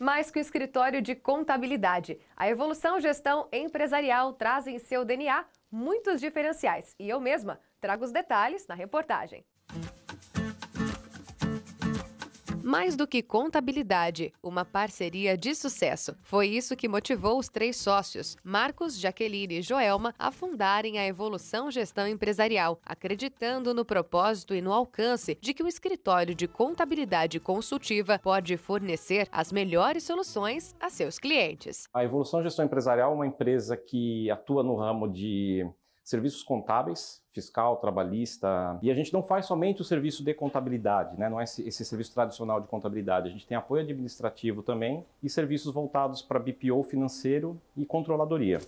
mais que o escritório de contabilidade. A evolução gestão empresarial traz em seu DNA muitos diferenciais e eu mesma trago os detalhes na reportagem. Mais do que contabilidade, uma parceria de sucesso. Foi isso que motivou os três sócios, Marcos, Jaqueline e Joelma, a fundarem a Evolução Gestão Empresarial, acreditando no propósito e no alcance de que o escritório de contabilidade consultiva pode fornecer as melhores soluções a seus clientes. A Evolução Gestão Empresarial é uma empresa que atua no ramo de serviços contábeis, fiscal, trabalhista. E a gente não faz somente o serviço de contabilidade, né? não é esse, esse serviço tradicional de contabilidade. A gente tem apoio administrativo também e serviços voltados para BPO financeiro e controladoria.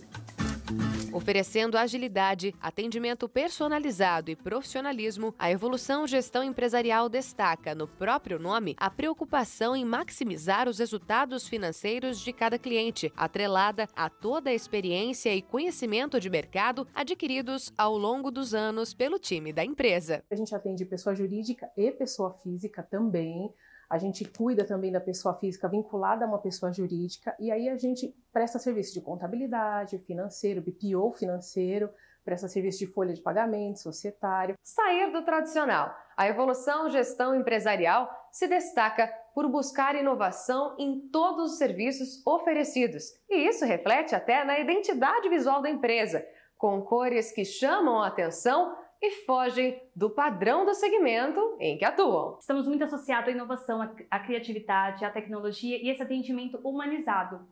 Oferecendo agilidade, atendimento personalizado e profissionalismo, a Evolução Gestão Empresarial destaca no próprio nome a preocupação em maximizar os resultados financeiros de cada cliente, atrelada a toda a experiência e conhecimento de mercado adquiridos ao longo dos anos pelo time da empresa. A gente atende pessoa jurídica e pessoa física também a gente cuida também da pessoa física vinculada a uma pessoa jurídica, e aí a gente presta serviço de contabilidade, financeiro, BPO financeiro, presta serviço de folha de pagamento, societário. Sair do tradicional. A evolução gestão empresarial se destaca por buscar inovação em todos os serviços oferecidos, e isso reflete até na identidade visual da empresa, com cores que chamam a atenção e fogem do padrão do segmento em que atuam. Estamos muito associados à inovação, à criatividade, à tecnologia e esse atendimento humanizado.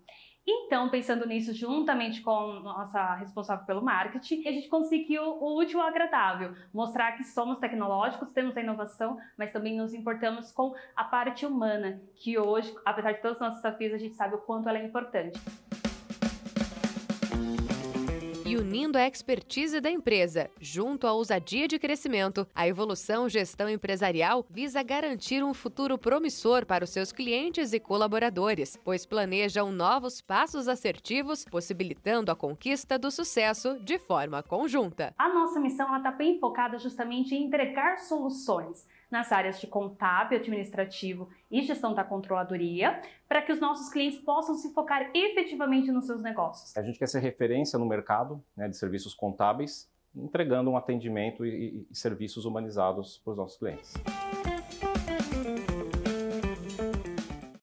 Então, pensando nisso juntamente com nossa responsável pelo marketing, a gente conseguiu o útil o agradável, mostrar que somos tecnológicos, temos a inovação, mas também nos importamos com a parte humana, que hoje, apesar de todos os nossos desafios, a gente sabe o quanto ela é importante e unindo a expertise da empresa junto à ousadia de crescimento, a Evolução Gestão Empresarial visa garantir um futuro promissor para os seus clientes e colaboradores, pois planejam novos passos assertivos, possibilitando a conquista do sucesso de forma conjunta. A nossa missão está bem focada justamente em entregar soluções nas áreas de contábil, administrativo e gestão da controladoria, para que os nossos clientes possam se focar efetivamente nos seus negócios. A gente quer ser referência no mercado, né, de serviços contábeis, entregando um atendimento e, e serviços humanizados para os nossos clientes.